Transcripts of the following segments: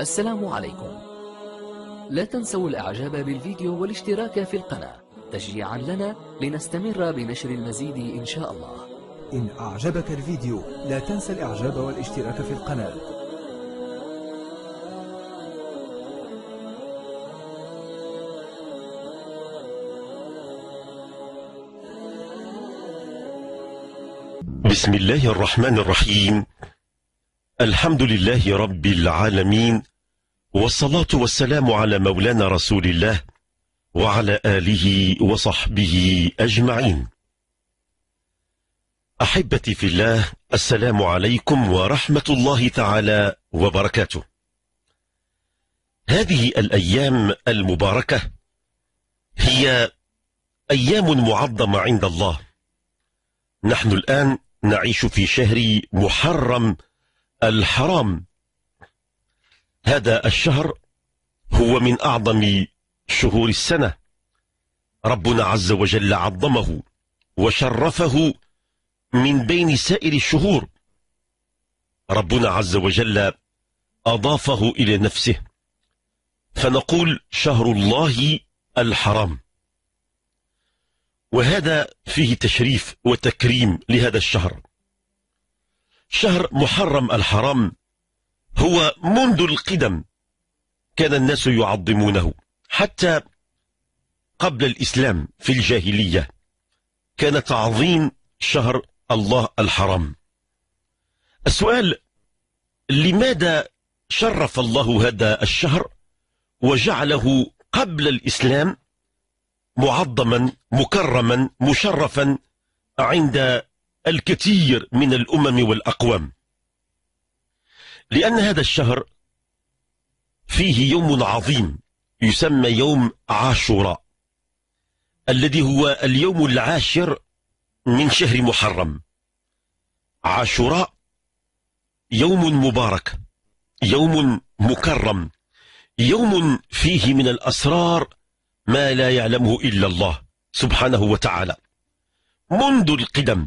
السلام عليكم لا تنسوا الاعجاب بالفيديو والاشتراك في القناة تشجيعا لنا لنستمر بنشر المزيد ان شاء الله إن أعجبك الفيديو لا تنسى الإعجاب والاشتراك في القناة بسم الله الرحمن الرحيم الحمد لله رب العالمين والصلاة والسلام على مولانا رسول الله وعلى آله وصحبه أجمعين أحبتي في الله السلام عليكم ورحمة الله تعالى وبركاته هذه الأيام المباركة هي أيام معظمة عند الله نحن الآن نعيش في شهر محرم الحرام هذا الشهر هو من أعظم شهور السنة ربنا عز وجل عظمه وشرفه من بين سائر الشهور ربنا عز وجل أضافه إلى نفسه فنقول شهر الله الحرام وهذا فيه تشريف وتكريم لهذا الشهر شهر محرم الحرام هو منذ القدم كان الناس يعظمونه حتى قبل الإسلام في الجاهلية كان تعظيم شهر الله الحرام السؤال لماذا شرف الله هذا الشهر وجعله قبل الإسلام معظما مكرما مشرفا عند الكثير من الأمم والأقوام لأن هذا الشهر فيه يوم عظيم يسمى يوم عاشوراء الذي هو اليوم العاشر من شهر محرم عاشوراء يوم مبارك يوم مكرم يوم فيه من الأسرار ما لا يعلمه إلا الله سبحانه وتعالى منذ القدم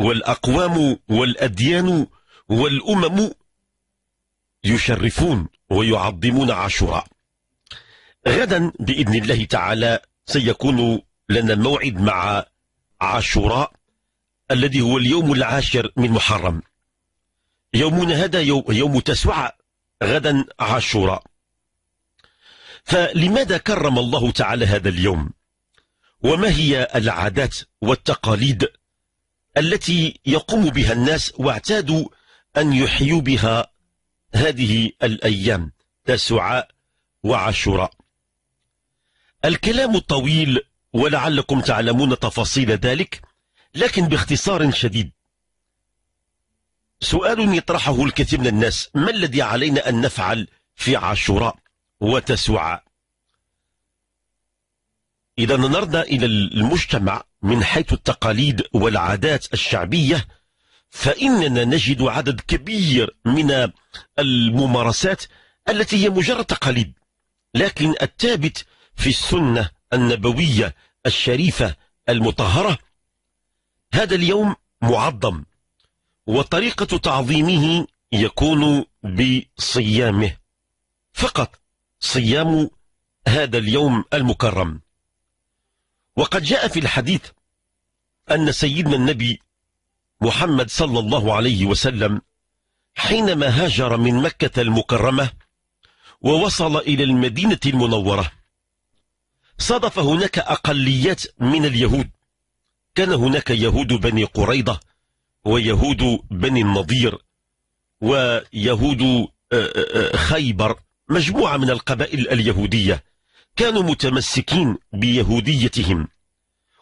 والأقوام والأديان والأمم يشرفون ويعظمون عاشوراء غدا بإذن الله تعالى سيكون لنا موعد مع عاشوراء الذي هو اليوم العاشر من محرم يومنا هذا يوم تسوع غدا عاشوراء فلماذا كرم الله تعالى هذا اليوم وما هي العادات والتقاليد التي يقوم بها الناس واعتادوا أن يحيوا بها هذه الأيام تسعاء وعشراء الكلام طويل ولعلكم تعلمون تفاصيل ذلك لكن باختصار شديد سؤال يطرحه الكثير من الناس ما الذي علينا أن نفعل في عاشوراء وتسعى إذا نظرنا إلى المجتمع من حيث التقاليد والعادات الشعبية فإننا نجد عدد كبير من الممارسات التي هي مجرد تقاليد لكن الثابت في السنة النبوية الشريفة المطهرة هذا اليوم معظم وطريقة تعظيمه يكون بصيامه فقط صيام هذا اليوم المكرم وقد جاء في الحديث أن سيدنا النبي محمد صلى الله عليه وسلم حينما هاجر من مكة المكرمة ووصل إلى المدينة المنورة صادف هناك أقليات من اليهود كان هناك يهود بني قريضة ويهود بني النضير ويهود آه، آه، آه، خيبر مجموعة من القبائل اليهودية كانوا متمسكين بيهوديتهم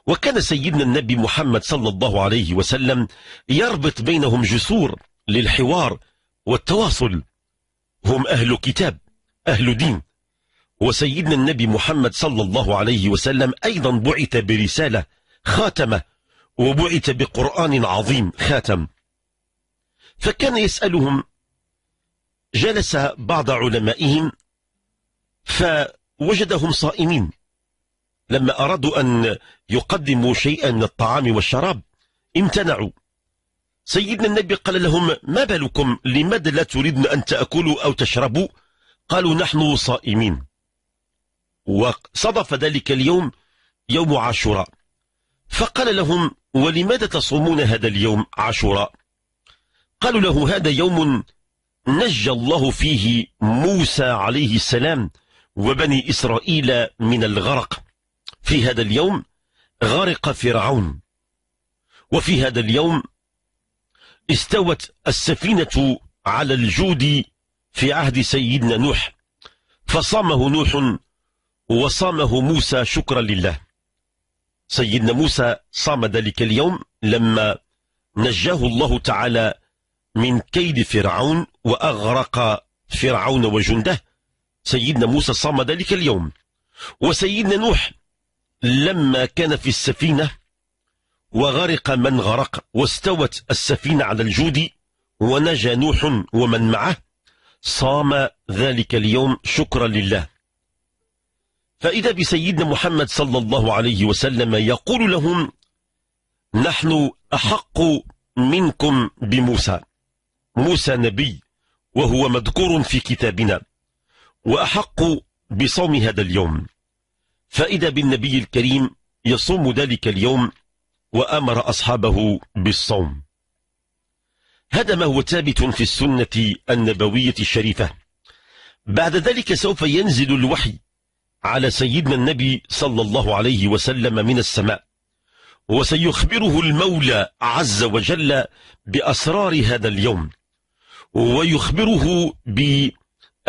وكان سيدنا النبي محمد صلى الله عليه وسلم يربط بينهم جسور للحوار والتواصل هم أهل كتاب أهل دين وسيدنا النبي محمد صلى الله عليه وسلم أيضا بعث برسالة خاتمة وبعث بقرآن عظيم خاتم فكان يسألهم جلس بعض علمائهم ف وجدهم صائمين لما أرادوا أن يقدموا شيئا من الطعام والشراب امتنعوا سيدنا النبي قال لهم ما بالكم لماذا لا تريدون أن تأكلوا أو تشربوا قالوا نحن صائمين وصدف ذلك اليوم يوم عاشوراء فقال لهم ولماذا تصومون هذا اليوم عاشوراء قالوا له هذا يوم نجى الله فيه موسى عليه السلام وبني إسرائيل من الغرق في هذا اليوم غرق فرعون وفي هذا اليوم استوت السفينة على الجود في عهد سيدنا نوح فصامه نوح وصامه موسى شكرا لله سيدنا موسى صام ذلك اليوم لما نجاه الله تعالى من كيد فرعون وأغرق فرعون وجنده سيدنا موسى صام ذلك اليوم وسيدنا نوح لما كان في السفينة وغرق من غرق واستوت السفينة على الجود ونجا نوح ومن معه صام ذلك اليوم شكرا لله فإذا بسيدنا محمد صلى الله عليه وسلم يقول لهم نحن أحق منكم بموسى موسى نبي وهو مذكور في كتابنا وأحق بصوم هذا اليوم فإذا بالنبي الكريم يصوم ذلك اليوم وأمر أصحابه بالصوم هذا ما هو ثابت في السنة النبوية الشريفة بعد ذلك سوف ينزل الوحي على سيدنا النبي صلى الله عليه وسلم من السماء وسيخبره المولى عز وجل بأسرار هذا اليوم ويخبره ب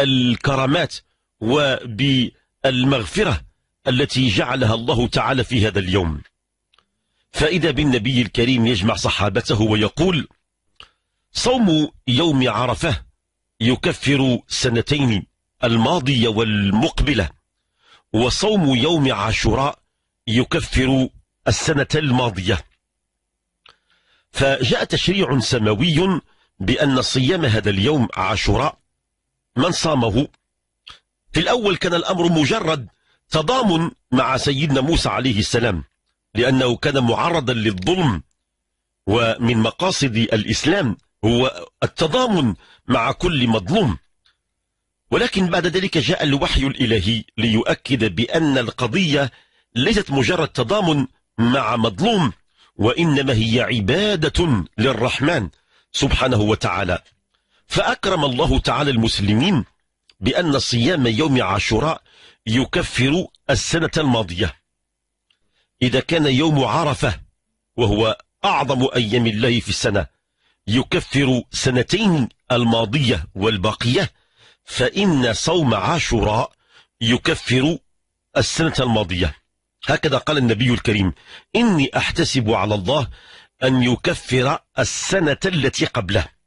بالكرامات وبالمغفرة التي جعلها الله تعالى في هذا اليوم فإذا بالنبي الكريم يجمع صحابته ويقول صوم يوم عرفة يكفر سنتين الماضية والمقبلة وصوم يوم عاشوراء يكفر السنة الماضية فجاء تشريع سماوي بأن صيام هذا اليوم عاشوراء من صامه في الأول كان الأمر مجرد تضامن مع سيدنا موسى عليه السلام لأنه كان معرضا للظلم ومن مقاصد الإسلام هو التضامن مع كل مظلوم ولكن بعد ذلك جاء الوحي الإلهي ليؤكد بأن القضية ليست مجرد تضامن مع مظلوم وإنما هي عبادة للرحمن سبحانه وتعالى فأكرم الله تعالى المسلمين بأن صيام يوم عاشوراء يكفر السنة الماضية إذا كان يوم عرفة وهو أعظم أيام الله في السنة يكفر سنتين الماضية والباقية فإن صوم عاشوراء يكفر السنة الماضية هكذا قال النبي الكريم إني أحتسب على الله أن يكفر السنة التي قبله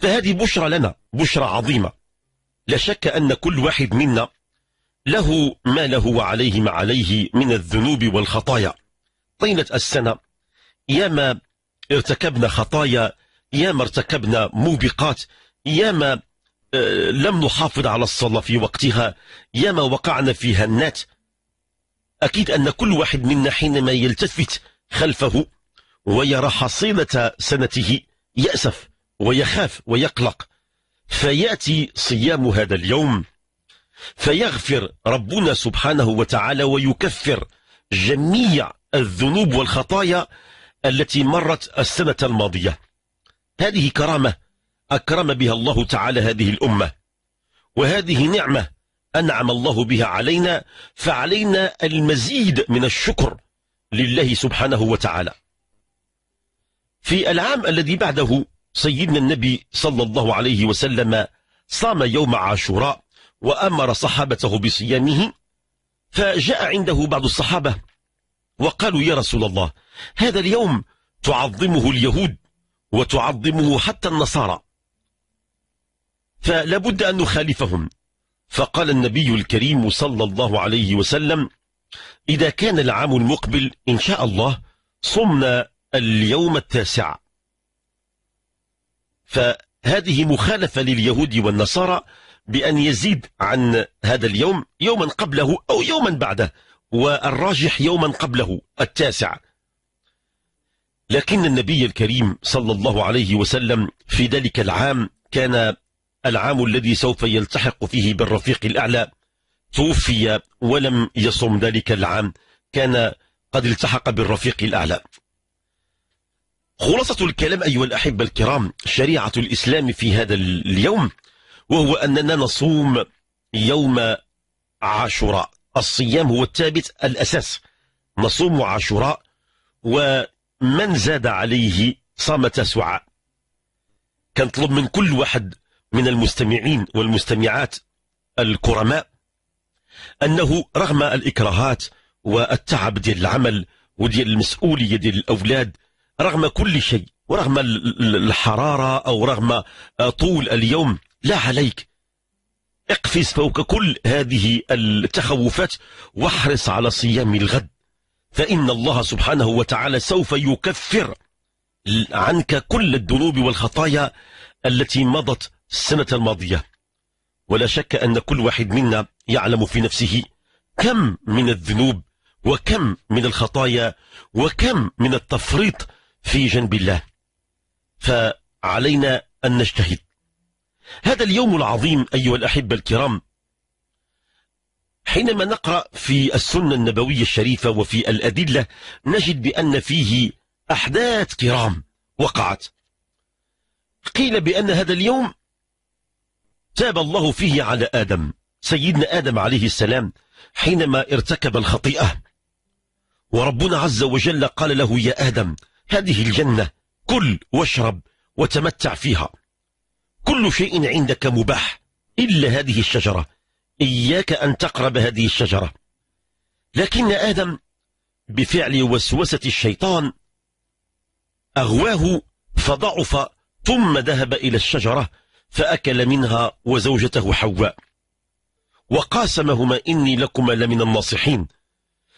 فهذه بشرى لنا بشرى عظيمة لا شك أن كل واحد منا له ما له وعليه ما عليه من الذنوب والخطايا طيلة السنة ياما ارتكبنا خطايا ياما ارتكبنا موبقات ياما آه، لم نحافظ على الصلاة في وقتها ياما وقعنا في هنات أكيد أن كل واحد منا حينما يلتفت خلفه ويرى حصيلة سنته يأسف ويخاف ويقلق فيأتي صيام هذا اليوم فيغفر ربنا سبحانه وتعالى ويكفر جميع الذنوب والخطايا التي مرت السنة الماضية هذه كرامة أكرم بها الله تعالى هذه الأمة وهذه نعمة أنعم الله بها علينا فعلينا المزيد من الشكر لله سبحانه وتعالى في العام الذي بعده سيدنا النبي صلى الله عليه وسلم صام يوم عاشوراء وأمر صحابته بصيامه فجاء عنده بعض الصحابة وقالوا يا رسول الله هذا اليوم تعظمه اليهود وتعظمه حتى النصارى فلا بد أن نخالفهم فقال النبي الكريم صلى الله عليه وسلم إذا كان العام المقبل إن شاء الله صمنا اليوم التاسع فهذه مخالفة لليهود والنصارى بأن يزيد عن هذا اليوم يوما قبله أو يوما بعده والراجح يوما قبله التاسع لكن النبي الكريم صلى الله عليه وسلم في ذلك العام كان العام الذي سوف يلتحق فيه بالرفيق الأعلى توفي ولم يصم ذلك العام كان قد التحق بالرفيق الأعلى خلاصة الكلام أيها الأحبة الكرام شريعة الإسلام في هذا اليوم وهو أننا نصوم يوم عاشوراء الصيام هو الثابت الأساس نصوم عاشوراء ومن زاد عليه صام تسعة كنطلب من كل واحد من المستمعين والمستمعات الكرماء أنه رغم الإكراهات والتعب ديال العمل وديال المسؤولية ديال الأولاد رغم كل شيء ورغم الحرارة أو رغم آه، طول اليوم لا عليك اقفز فوق كل هذه التخوفات واحرص على صيام الغد فإن الله سبحانه وتعالى سوف يكفر عنك كل الذنوب والخطايا التي مضت السنة الماضية ولا شك أن كل واحد منا يعلم في نفسه كم من الذنوب وكم من الخطايا وكم من التفريط في جنب الله فعلينا أن نجتهد هذا اليوم العظيم أيها الأحبة الكرام حينما نقرأ في السنة النبوية الشريفة وفي الأدلة نجد بأن فيه أحداث كرام وقعت قيل بأن هذا اليوم تاب الله فيه على آدم سيدنا آدم عليه السلام حينما ارتكب الخطيئة وربنا عز وجل قال له يا آدم هذه الجنة كل واشرب وتمتع فيها كل شيء عندك مباح إلا هذه الشجرة إياك أن تقرب هذه الشجرة لكن آدم بفعل وسوسة الشيطان أغواه فضعف ثم ذهب إلى الشجرة فأكل منها وزوجته حواء وقاسمهما إني لكما لمن الناصحين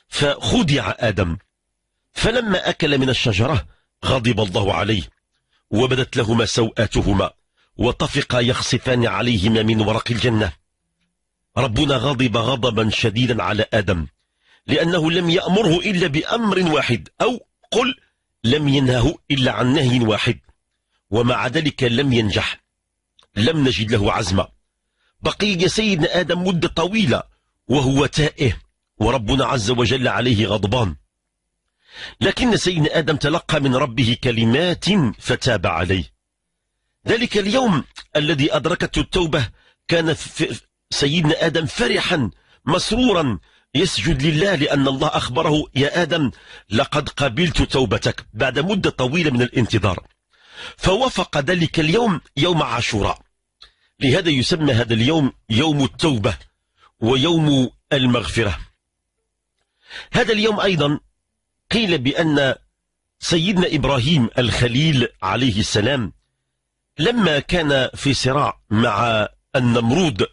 فخدع آدم فلما أكل من الشجرة غضب الله عليه وبدت لهما سوآتهما وطفقا يخصفان عليهما من ورق الجنة ربنا غضب غضبا شديدا على آدم لأنه لم يأمره إلا بأمر واحد أو قل لم ينهه إلا عن نهي واحد ومع ذلك لم ينجح لم نجد له عزما بقي سيدنا آدم مدة طويلة وهو تائه وربنا عز وجل عليه غضبان لكن سيدنا آدم تلقى من ربه كلمات فتاب عليه ذلك اليوم الذي أدركته التوبة كان سيدنا آدم فرحا مسرورا يسجد لله لأن الله أخبره يا آدم لقد قبلت توبتك بعد مدة طويلة من الانتظار فوافق ذلك اليوم يوم عاشوراء لهذا يسمى هذا اليوم يوم التوبة ويوم المغفرة هذا اليوم أيضا قيل بأن سيدنا إبراهيم الخليل عليه السلام لما كان في صراع مع النمرود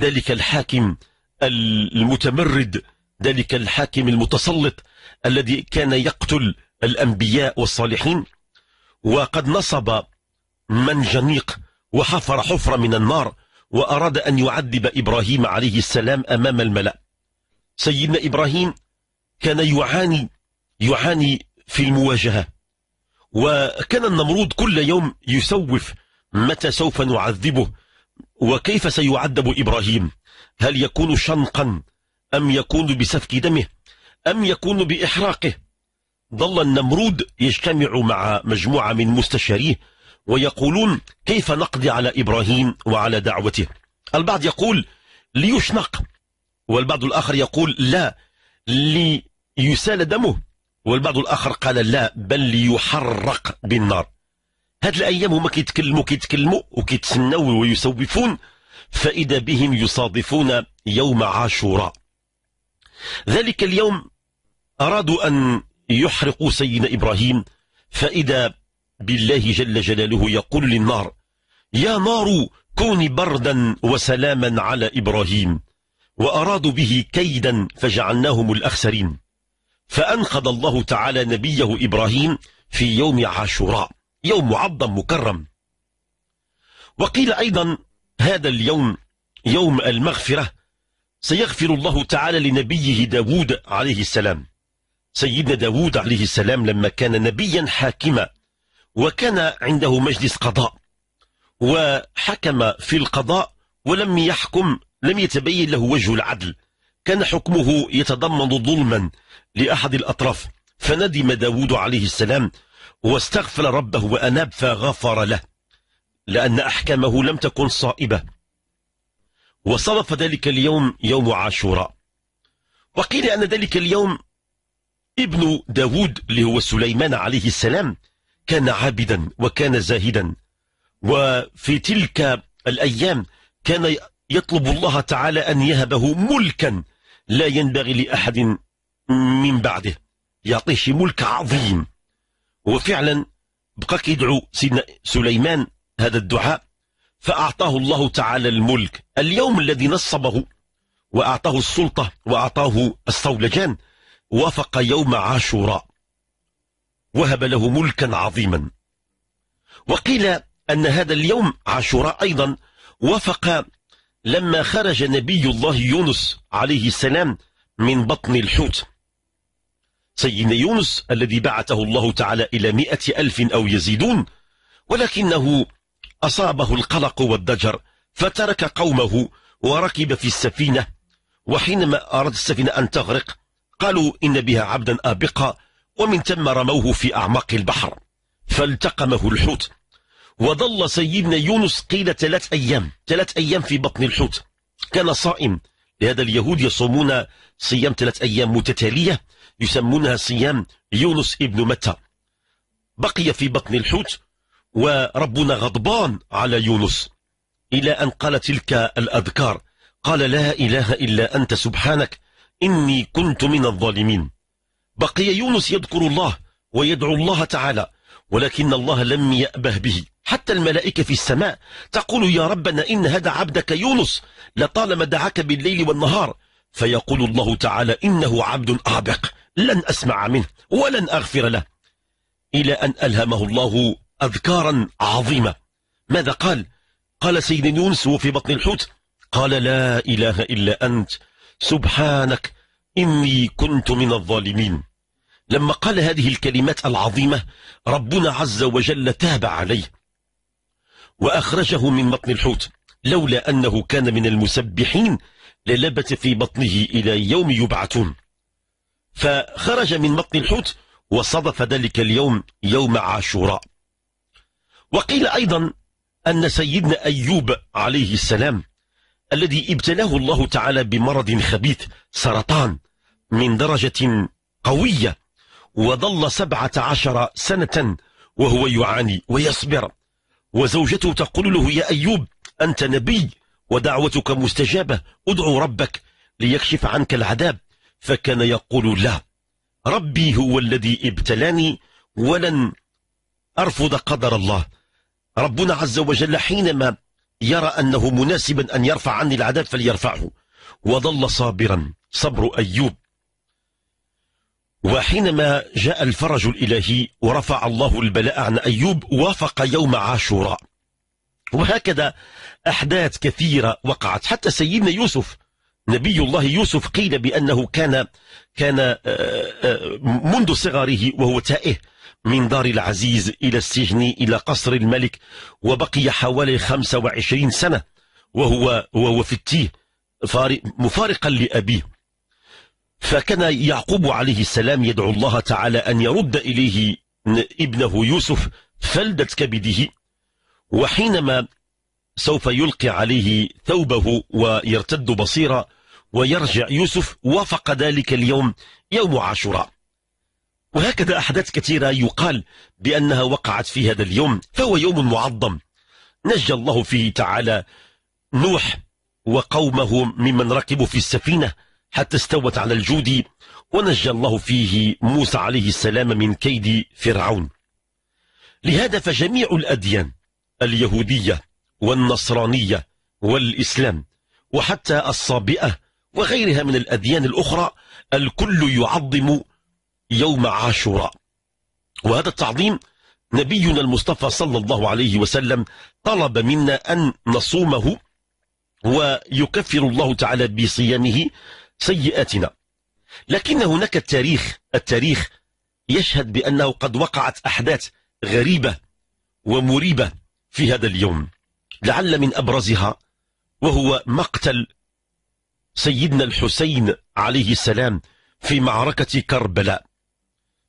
ذلك الحاكم المتمرد ذلك الحاكم المتسلط الذي كان يقتل الأنبياء والصالحين وقد نصب منجنيق وحفر حفرة من النار وأراد أن يعذب إبراهيم عليه السلام أمام الملأ سيدنا إبراهيم كان يعاني يعاني في المواجهة وكان النمرود كل يوم يسوف متى سوف نعذبه وكيف سيعذب إبراهيم هل يكون شنقا أم يكون بسفك دمه أم يكون بإحراقه ظل النمرود يجتمع مع مجموعة من مستشاريه ويقولون كيف نقضي على إبراهيم وعلى دعوته البعض يقول ليشنق والبعض الآخر يقول لا ليسال دمه والبعض الآخر قال لا بل ليحرق بالنار هاد الأيام هما كيتكلموا كيتكلموا وكيتسناو ويسوفون فإذا بهم يصادفون يوم عاشوراء ذلك اليوم أرادوا أن يحرقوا سيدنا إبراهيم فإذا بالله جل جلاله يقول للنار يا نار كوني بردا وسلاما على إبراهيم وأرادوا به كيدا فجعلناهم الأخسرين فأنقذ الله تعالى نبيه إبراهيم في يوم عاشوراء يوم معظم مكرم وقيل أيضا هذا اليوم يوم المغفرة سيغفر الله تعالى لنبيه داود عليه السلام سيدنا داود عليه السلام لما كان نبيا حاكما وكان عنده مجلس قضاء وحكم في القضاء ولم يحكم لم يتبين له وجه العدل كان حكمه يتضمن ظلما لأحد الأطراف فندم داود عليه السلام واستغفر ربه وأناب فغفر له لأن أحكامه لم تكن صائبة وصرف ذلك اليوم يوم عاشوراء وقيل أن ذلك اليوم ابن داود اللي هو سليمان عليه السلام كان عابدا وكان زاهدا وفي تلك الأيام كان يطلب الله تعالى أن يهبه ملكا لا ينبغي لأحد من بعده يعطيه شي ملك عظيم وفعلا بقى كيدعو سيدنا سليمان هذا الدعاء فأعطاه الله تعالى الملك اليوم الذي نصبه وأعطاه السلطة وأعطاه الصولجان وافق يوم عاشوراء وهب له ملكا عظيما وقيل أن هذا اليوم عاشوراء أيضا وافق لما خرج نبي الله يونس عليه السلام من بطن الحوت سيدنا يونس الذي بعثه الله تعالى إلى مئة ألف أو يزيدون ولكنه أصابه القلق والضجر فترك قومه وركب في السفينة وحينما أراد السفينة أن تغرق قالوا إن بها عبدا آبقا ومن ثم رموه في أعماق البحر فالتقمه الحوت وظل سيدنا يونس قيل ثلاث أيام ثلاث أيام في بطن الحوت كان صائم لهذا اليهود يصومون صيام ثلاث أيام متتالية يسمونها صيام يونس ابن متى بقي في بطن الحوت وربنا غضبان على يونس إلى أن قال تلك الأذكار قال لا إله إلا أنت سبحانك إني كنت من الظالمين بقي يونس يذكر الله ويدعو الله تعالى ولكن الله لم يأبه به حتى الملائكة في السماء تقول يا ربنا إن هذا عبدك يونس لطالما دعاك بالليل والنهار فيقول الله تعالى إنه عبد أعبق لن أسمع منه ولن أغفر له إلى أن ألهمه الله أذكارا عظيمة ماذا قال؟ قال سيدنا يونس وفي بطن الحوت قال لا إله إلا أنت سبحانك إني كنت من الظالمين لما قال هذه الكلمات العظيمة ربنا عز وجل تاب عليه وأخرجه من بطن الحوت لولا أنه كان من المسبحين للبت في بطنه إلى يوم يبعثون فخرج من بطن الحوت وصادف ذلك اليوم يوم عاشوراء وقيل أيضا أن سيدنا أيوب عليه السلام الذي ابتلاه الله تعالى بمرض خبيث سرطان من درجة قوية وظل سبعة عشر سنة وهو يعاني ويصبر وزوجته تقول له يا أيوب أنت نبي ودعوتك مستجابة ادعو ربك ليكشف عنك العذاب فكان يقول لا ربي هو الذي ابتلاني ولن أرفض قدر الله ربنا عز وجل حينما يرى أنه مناسبا أن يرفع عني العذاب فليرفعه وظل صابرا صبر أيوب وحينما جاء الفرج الإلهي ورفع الله البلاء عن أيوب وافق يوم عاشوراء وهكذا أحداث كثيرة وقعت حتى سيدنا يوسف نبي الله يوسف قيل بأنه كان كان آه، آه، منذ صغره وهو تائه من دار العزيز إلى السجن إلى قصر الملك وبقي حوالي 25 سنة وهو وهو في التيه مفارقا لأبيه فكان يعقوب عليه السلام يدعو الله تعالى أن يرد إليه ابنه يوسف فلدة كبده وحينما سوف يلقي عليه ثوبه ويرتد بصيرا ويرجع يوسف وافق ذلك اليوم يوم عاشوراء وهكذا أحداث كثيرة يقال بأنها وقعت في هذا اليوم فهو يوم معظم نجى الله فيه تعالى نوح وقومه ممن ركبوا في السفينة حتى استوت على الجود ونجى الله فيه موسى عليه السلام من كيد فرعون لهذا فجميع الأديان اليهودية والنصرانية والإسلام وحتى الصابئة وغيرها من الأديان الأخرى الكل يعظم يوم عاشوراء وهذا التعظيم نبينا المصطفى صلى الله عليه وسلم طلب منا أن نصومه ويكفر الله تعالى بصيامه سيئاتنا لكن هناك التاريخ التاريخ يشهد بأنه قد وقعت أحداث غريبة ومريبة في هذا اليوم لعل من أبرزها وهو مقتل سيدنا الحسين عليه السلام في معركة كربلاء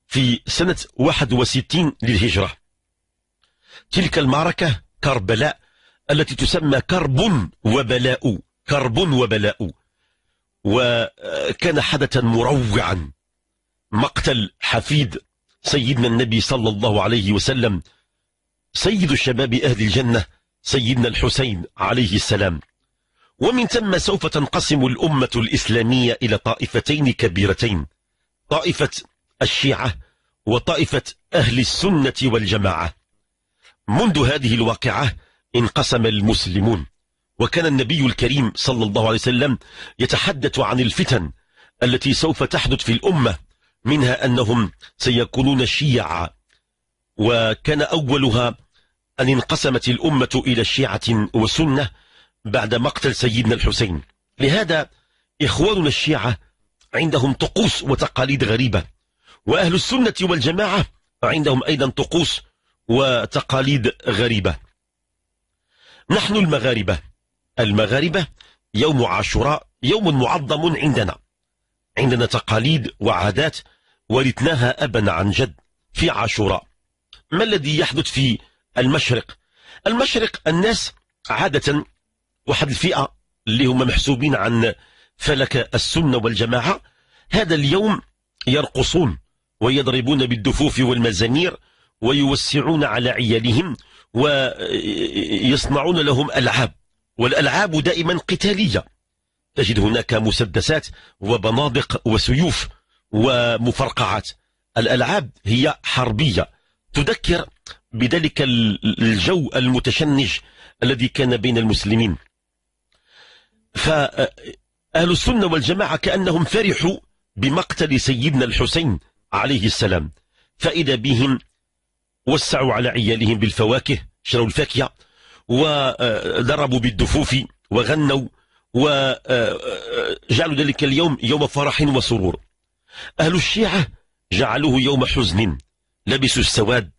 في سنة 61 للهجرة تلك المعركة كربلاء التي تسمى كرب وبلاء كرب وبلاء وكان حدثا مروعا مقتل حفيد سيدنا النبي صلى الله عليه وسلم سيد شباب أهل الجنة سيدنا الحسين عليه السلام ومن ثم سوف تنقسم الأمة الإسلامية إلى طائفتين كبيرتين طائفة الشيعة وطائفة أهل السنة والجماعة منذ هذه الواقعة انقسم المسلمون وكان النبي الكريم صلى الله عليه وسلم يتحدث عن الفتن التي سوف تحدث في الأمة منها أنهم سيكونون شيعا وكان أولها أن انقسمت الأمة إلى شيعة وسنة بعد مقتل سيدنا الحسين لهذا إخواننا الشيعة عندهم طقوس وتقاليد غريبة وأهل السنة والجماعة عندهم أيضا طقوس وتقاليد غريبة نحن المغاربة المغاربة يوم عاشوراء يوم معظم عندنا عندنا تقاليد وعادات ورثناها أبا عن جد في عاشوراء ما الذي يحدث في المشرق المشرق الناس عادة واحد الفئة اللي هم محسوبين عن فلك السنة والجماعة هذا اليوم يرقصون ويضربون بالدفوف والمزامير ويوسعون على عيالهم ويصنعون لهم ألعاب والألعاب دائما قتالية تجد هناك مسدسات وبنادق وسيوف ومفرقعات الألعاب هي حربية تذكر بذلك الجو المتشنج الذي كان بين المسلمين فأهل السنة والجماعة كأنهم فرحوا بمقتل سيدنا الحسين عليه السلام فإذا بهم وسعوا على عيالهم بالفواكه شروا الفاكهة ودربوا بالدفوف وغنوا وجعلوا آه، آه، ذلك اليوم يوم فرح وسرور أهل الشيعة جعلوه يوم حزن لبسوا السواد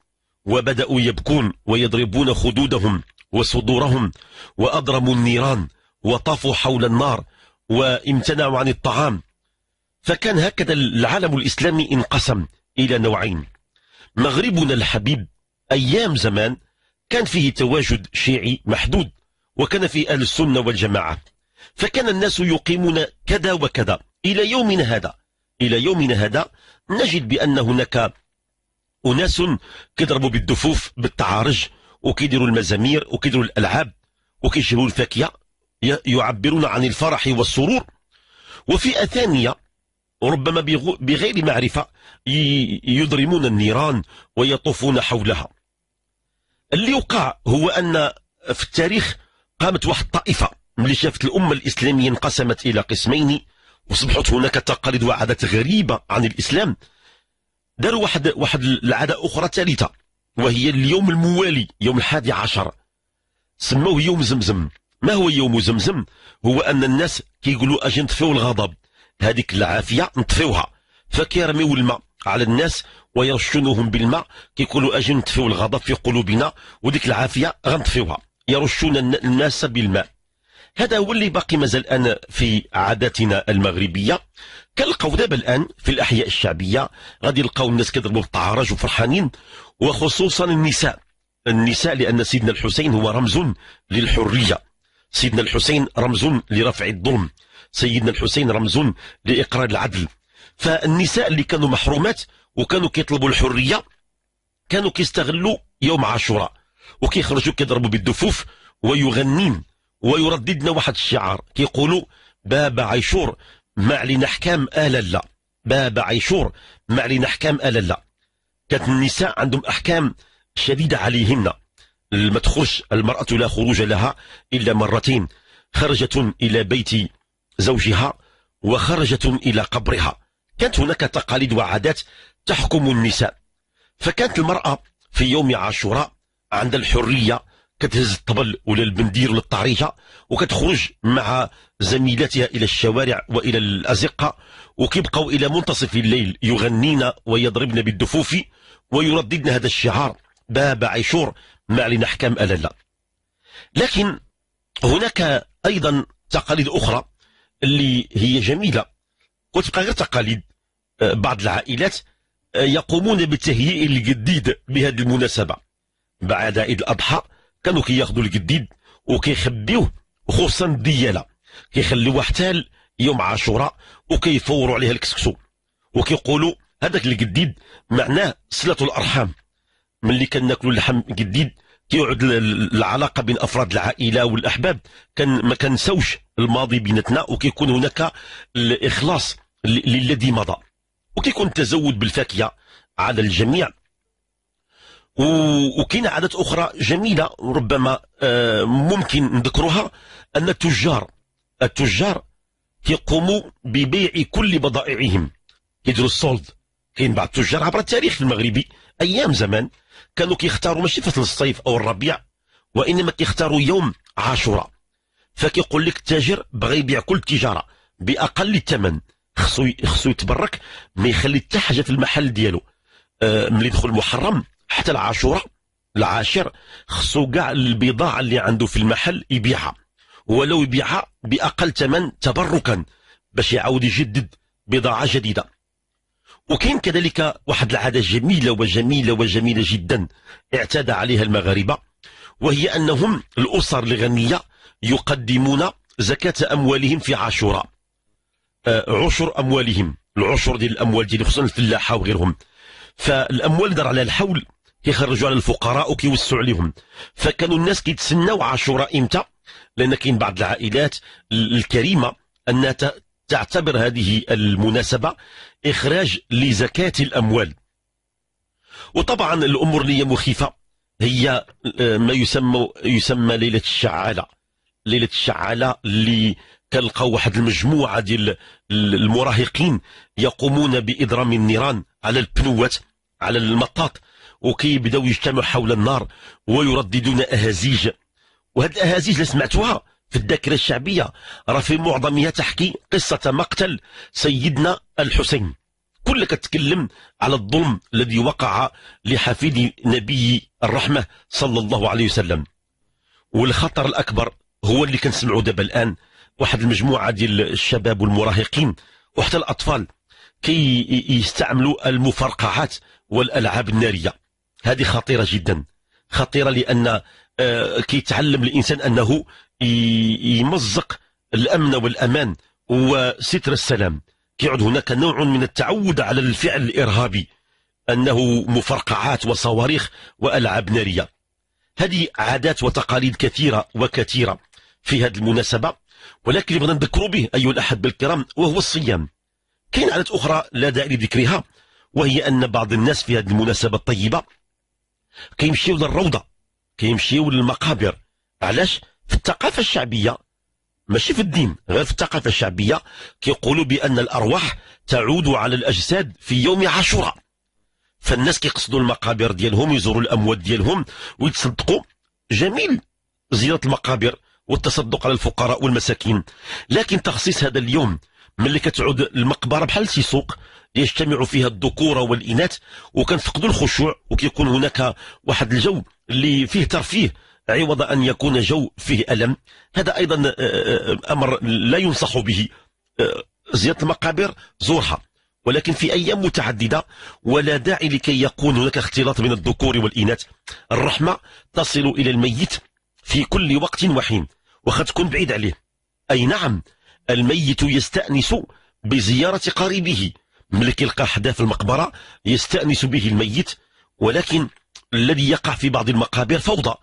وبدأوا يبكون ويضربون خدودهم وصدورهم وأضرموا النيران وطافوا حول النار وامتنعوا عن الطعام فكان هكذا العالم الإسلامي انقسم إلى نوعين مغربنا الحبيب أيام زمان كان فيه تواجد شيعي محدود وكان في أهل السنة والجماعة فكان الناس يقيمون كذا وكذا إلى يومنا هذا إلى يومنا هذا نجد بأن هناك أناس كيضربوا بالدفوف بالتعارج وكيديروا المزامير وكيديروا الألعاب وكيشربوا الفاكهة يعبرون عن الفرح والسرور وفئة ثانية ربما بغير معرفة يضرمون النيران ويطوفون حولها اللي وقع هو أن في التاريخ قامت واحد الطائفة ملي شافت الأمة الإسلامية انقسمت إلى قسمين وصبحت هناك تقاليد وعادات غريبة عن الإسلام داروا واحد واحد العادة أخرى ثالثة وهي اليوم الموالي يوم الحادي عشر سموه يوم زمزم ما هو يوم زمزم هو أن الناس كيقولوا أجي نطفيو الغضب هذيك العافية نطفيوها فكيرميو الماء على الناس ويرشونهم بالماء كيقولوا اجي نطفيو الغضب في قلوبنا وديك العافيه غنطفيوها يرشون الناس بالماء هذا هو اللي باقي مازال الان في عاداتنا المغربيه كنلقاو دابا الان في الاحياء الشعبيه غادي يلقاو الناس كيضربوا بالطعارج وفرحانين وخصوصا النساء النساء لان سيدنا الحسين هو رمز للحريه سيدنا الحسين رمز لرفع الظلم سيدنا الحسين رمز لاقرار العدل فالنساء اللي كانوا محرومات وكانوا كيطلبوا الحريه كانوا كيستغلوا يوم عاشوراء وكيخرجوا كيضربوا بالدفوف ويغنين ويرددنا واحد الشعار كيقولوا باب عيشور ما علينا احكام الا لا باب عيشور ما علينا احكام الا لا كانت النساء عندهم أحكام شديدة عليهن ما تخرج المرأة لا خروج لها إلا مرتين خرجة إلى بيت زوجها وخرجة إلى قبرها كانت هناك تقاليد وعادات تحكم النساء فكانت المرأة في يوم عاشوراء عندها الحرية كتهز الطبل ولا البندير ولا الطريحة وكتخرج مع زميلاتها إلى الشوارع وإلى الأزقة وكيبقاو إلى منتصف الليل يغنين ويضربن بالدفوف ويرددن هذا الشعار باب عاشور ما علينا أحكام ألالا لكن هناك أيضا تقاليد أخرى اللي هي جميلة وتبقى غير تقاليد آه، بعض العائلات يقومون بتهيئ الجديد بهذه المناسبة بعد عيد الأضحى كانوا كياخذوا كي الجديد وكيخبيوه خصوصا الديالة كيخليوه حتى يوم عاشوراء وكيفوروا عليها الكسكسو وكيقولوا هذاك الجديد معناه صلة الأرحام ملي كناكلوا اللحم جديد كيعود العلاقه بين افراد العائله والاحباب كان ما كنساوش الماضي بيناتنا وكيكون هناك الاخلاص للذي مضى وكيكون التزود بالفاكهه على الجميع وكاين عادات اخرى جميله ربما آه، ممكن نذكرها ان التجار التجار كيقوموا ببيع كل بضائعهم يديروا السولد كاين بعض التجار عبر التاريخ المغربي ايام زمان كانوا كيختاروا ماشي فصل الصيف او الربيع وانما كيختاروا يوم عاشوراء فكيقول لك التاجر بغى يبيع كل التجاره باقل الثمن خصو خصو يتبرك ما يخلي حتى حاجه في المحل ديالو آه ملي يدخل محرم حتى العاشوره العاشر خصو كاع البضاعه اللي عنده في المحل يبيعها ولو يبيعها باقل ثمن تبركا باش يعاود يجدد بضاعه جديده وكاين كذلك واحد العاده جميله وجميله وجميله جدا اعتاد عليها المغاربه وهي انهم الاسر الغنيه يقدمون زكاه اموالهم في عاشوراء آه، عشر اموالهم العشر ديال الاموال ديال خصوصا الفلاحه وغيرهم فالاموال دار على الحول كيخرجوا على الفقراء وكيوسعوا عليهم فكانوا الناس كيتسناو عاشوراء امتى لان كاين بعض العائلات الكريمه انها تعتبر هذه المناسبه اخراج لزكاه الاموال وطبعا الامور اللي مخيفه هي آه، ما يسمى يسمى ليله الشعاله ليله الشعاله اللي كنلقاو واحد المجموعه ديال المراهقين يقومون باضرام النيران على البنوات على المطاط وكيبداو يجتمعوا حول النار ويرددون اهازيج وهاد الاهازيج اللي سمعتوها في الذاكره الشعبيه راه في معظمها تحكي قصه مقتل سيدنا الحسين كل كتكلم على الظلم الذي وقع لحفيد نبي الرحمه صلى الله عليه وسلم والخطر الاكبر هو اللي كنسمعوا دابا الان واحد المجموعه ديال الشباب والمراهقين وحتى الاطفال كي يستعملوا المفرقعات والالعاب الناريه هذه خطيره جدا خطيره لان آه، كيتعلم الانسان انه يمزق الامن والامان وستر السلام كيعود هناك نوع من التعود على الفعل الارهابي انه مفرقعات وصواريخ والعاب ناريه هذه عادات وتقاليد كثيره وكثيره في هذه المناسبه ولكن اللي بغينا نذكروا به أيها الأحبة الكرام وهو الصيام كاين عادة أخرى لا داعي لذكرها وهي أن بعض الناس في هذه المناسبة الطيبة كيمشيو للروضة كيمشيو للمقابر علاش في الثقافة الشعبية ماشي في الدين غير في الثقافة الشعبية كيقولوا بأن الأرواح تعود على الأجساد في يوم عاشوراء فالناس كيقصدوا المقابر ديالهم يزوروا الأموات ديالهم ويتصدقوا جميل زيارة المقابر والتصدق على الفقراء والمساكين لكن تخصيص هذا اليوم ملي كتعود المقبره بحال شي سوق يجتمع فيها الذكور والاناث وكنفقدوا الخشوع وكيكون هناك واحد الجو اللي فيه ترفيه عوض ان يكون جو فيه الم هذا ايضا آه، آه، امر لا ينصح به آه، زياره المقابر زورها ولكن في ايام متعدده ولا داعي لكي يكون هناك اختلاط بين الذكور والاناث الرحمه تصل الى الميت في كل وقت وحين وخا تكون بعيد عليه أي نعم الميت يستأنس بزيارة قريبه ملي كيلقى حدا في المقبرة يستأنس به الميت ولكن الذي يقع في بعض المقابر فوضى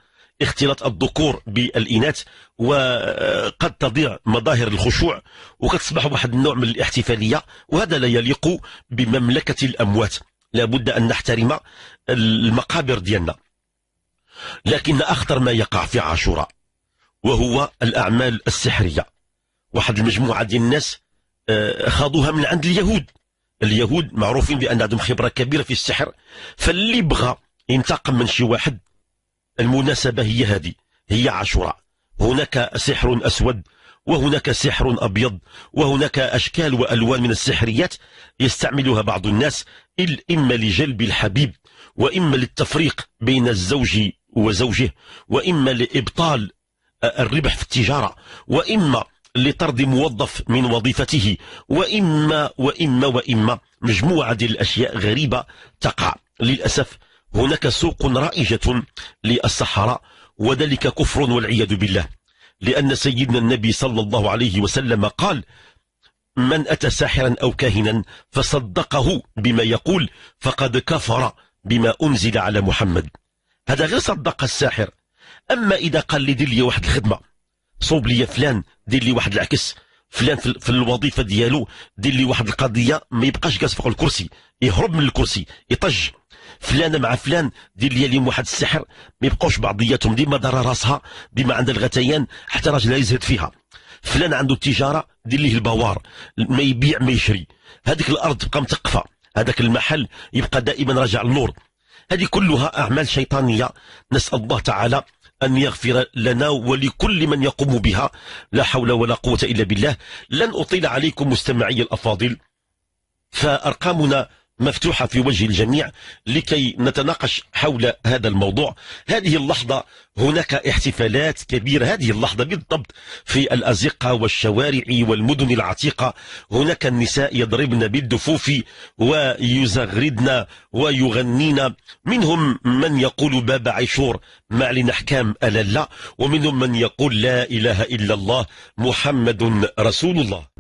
اختلاط الذكور بالإناث وقد تضيع مظاهر الخشوع وكتصبح واحد النوع من الاحتفالية وهذا لا يليق بمملكة الأموات لابد أن نحترم المقابر ديالنا لكن أخطر ما يقع في عاشوراء وهو الأعمال السحرية واحد المجموعة ديال الناس آه، خاضوها من عند اليهود اليهود معروفين بأن عندهم خبرة كبيرة في السحر فاللي بغى ينتقم من شي واحد المناسبة هي هذه هي عاشوراء هناك سحر أسود وهناك سحر أبيض وهناك أشكال وألوان من السحريات يستعملها بعض الناس إما لجلب الحبيب وإما للتفريق بين الزوج وزوجه وإما لإبطال الربح في التجارة وإما لطرد موظف من وظيفته وإما وإما وإما مجموعة ديال الأشياء غريبة تقع للأسف هناك سوق رائجة للصحراء وذلك كفر والعياذ بالله لأن سيدنا النبي صلى الله عليه وسلم قال من أتى ساحرا أو كاهنا فصدقه بما يقول فقد كفر بما أنزل على محمد هذا غير صدق الساحر اما اذا قال لي دير لي واحد الخدمه صوب لي فلان دير لي واحد العكس فلان في الوظيفه ديالو دير لي واحد القضيه ما يبقاش جالس فوق الكرسي يهرب من الكرسي يطج فلانه مع فلان دير لي اليوم واحد السحر ما يبقاوش بعضياتهم ديما دار راسها ديما عندها الغثيان حتى راجلها يزهد فيها فلان عنده التجاره دير ليه البوار ما يبيع ما يشري هذيك الارض تبقى متقفه هذاك المحل يبقى دائما راجع للنور هذه كلها اعمال شيطانيه نسال الله تعالى أن يغفر لنا ولكل من يقوم بها لا حول ولا قوة إلا بالله لن أطيل عليكم مستمعي الأفاضل فأرقامنا مفتوحة في وجه الجميع لكي نتناقش حول هذا الموضوع هذه اللحظة هناك احتفالات كبيرة هذه اللحظة بالضبط في الأزقة والشوارع والمدن العتيقة هناك النساء يضربن بالدفوف ويزغردن ويغنين منهم من يقول باب عاشور مع لنحكام ألا لا ومنهم من يقول لا إله إلا الله محمد رسول الله